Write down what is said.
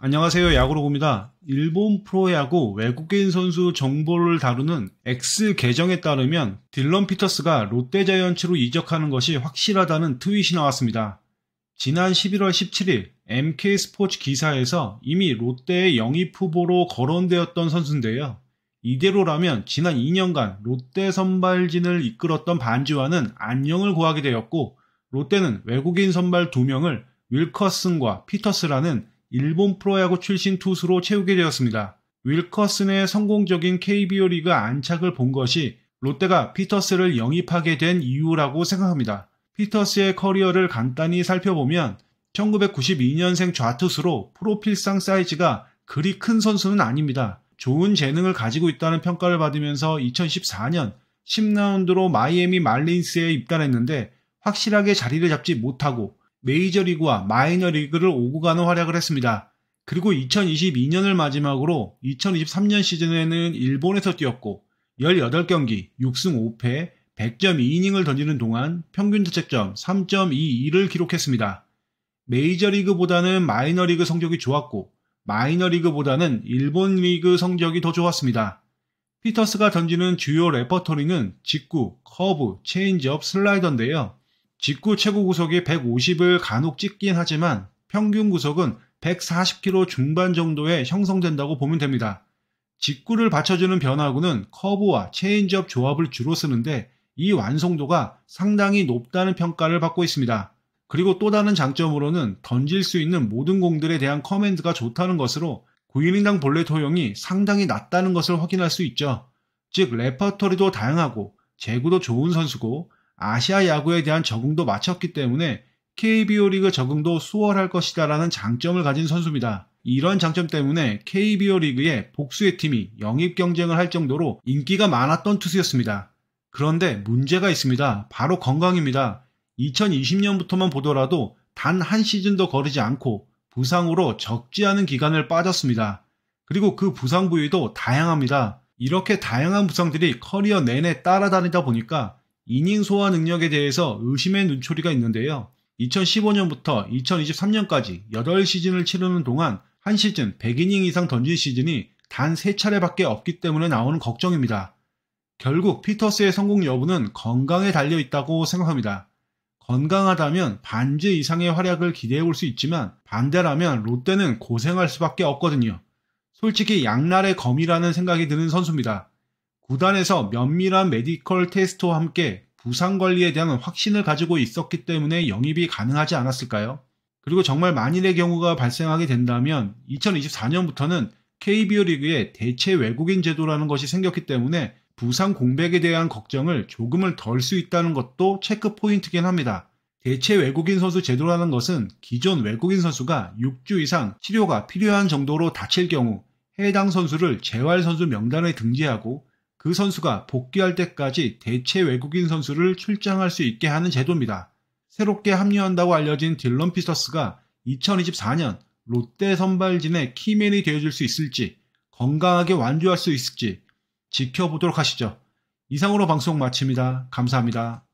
안녕하세요. 야구로입니다 일본 프로야구 외국인 선수 정보를 다루는 X 계정에 따르면 딜런 피터스가 롯데자이언츠로 이적하는 것이 확실하다는 트윗이 나왔습니다. 지난 11월 17일 MK 스포츠 기사에서 이미 롯데의 영입 후보로 거론되었던 선수인데요. 이대로라면 지난 2년간 롯데 선발진을 이끌었던 반지와는 안녕을 구하게 되었고 롯데는 외국인 선발 2명을 윌커슨과 피터스라는 일본 프로야구 출신 투수로 채우게 되었습니다. 윌커슨의 성공적인 KBO 리그 안착을 본 것이 롯데가 피터스를 영입하게 된 이유라고 생각합니다. 피터스의 커리어를 간단히 살펴보면 1992년생 좌투수로 프로필상 사이즈가 그리 큰 선수는 아닙니다. 좋은 재능을 가지고 있다는 평가를 받으면서 2014년 10라운드로 마이애미 말린스에 입단했는데 확실하게 자리를 잡지 못하고 메이저리그와 마이너리그를 오고 가는 활약을 했습니다. 그리고 2022년을 마지막으로 2023년 시즌에는 일본에서 뛰었고 18경기 6승 5패 100.2이닝을 점 던지는 동안 평균 자책점 3.22를 기록했습니다. 메이저리그보다는 마이너리그 성적이 좋았고 마이너리그보다는 일본 리그 성적이 더 좋았습니다. 피터스가 던지는 주요 레퍼토리는 직구, 커브, 체인지업, 슬라이더인데요. 직구 최고 구속이 150을 간혹 찍긴 하지만 평균 구속은 140km 중반 정도에 형성된다고 보면 됩니다. 직구를 받쳐주는 변화구는 커브와 체인지업 조합을 주로 쓰는데 이 완성도가 상당히 높다는 평가를 받고 있습니다. 그리고 또 다른 장점으로는 던질 수 있는 모든 공들에 대한 커맨드가 좋다는 것으로 9이닝당 볼넷 토용이 상당히 낮다는 것을 확인할 수 있죠. 즉 레퍼토리도 다양하고 제구도 좋은 선수고 아시아 야구에 대한 적응도 마쳤기 때문에 KBO 리그 적응도 수월할 것이다라는 장점을 가진 선수입니다. 이런 장점 때문에 KBO 리그에 복수의 팀이 영입 경쟁을 할 정도로 인기가 많았던 투수였습니다. 그런데 문제가 있습니다. 바로 건강입니다. 2020년부터만 보더라도 단 한 시즌도 거르지 않고 부상으로 적지 않은 기간을 빠졌습니다. 그리고 그 부상 부위도 다양합니다. 이렇게 다양한 부상들이 커리어 내내 따라다니다 보니까 이닝 소화 능력에 대해서 의심의 눈초리가 있는데요. 2015년부터 2023년까지 8시즌을 치르는 동안 한 시즌 100이닝 이상 던진 시즌이 단 3차례밖에 없기 때문에 나오는 걱정입니다. 결국 피터스의 성공 여부는 건강에 달려 있다고 생각합니다. 건강하다면 반지 이상의 활약을 기대해 볼 수 있지만 반대라면 롯데는 고생할 수밖에 없거든요. 솔직히 양날의 검이라는 생각이 드는 선수입니다. 구단에서 면밀한 메디컬 테스트와 함께 부상 관리에 대한 확신을 가지고 있었기 때문에 영입이 가능하지 않았을까요? 그리고 정말 만일의 경우가 발생하게 된다면 2024년부터는 KBO 리그에 대체 외국인 제도라는 것이 생겼기 때문에 부상 공백에 대한 걱정을 조금을 덜 수 있다는 것도 체크 포인트긴 합니다. 대체 외국인 선수 제도라는 것은 기존 외국인 선수가 6주 이상 치료가 필요한 정도로 다칠 경우 해당 선수를 재활 선수 명단에 등재하고 그 선수가 복귀할 때까지 대체 외국인 선수를 출장할 수 있게 하는 제도입니다. 새롭게 합류한다고 알려진 딜런 피서스가 2024년 롯데 선발진의 키맨이 되어줄 수 있을지 건강하게 완주할 수 있을지 지켜보도록 하시죠. 이상으로 방송 마칩니다. 감사합니다.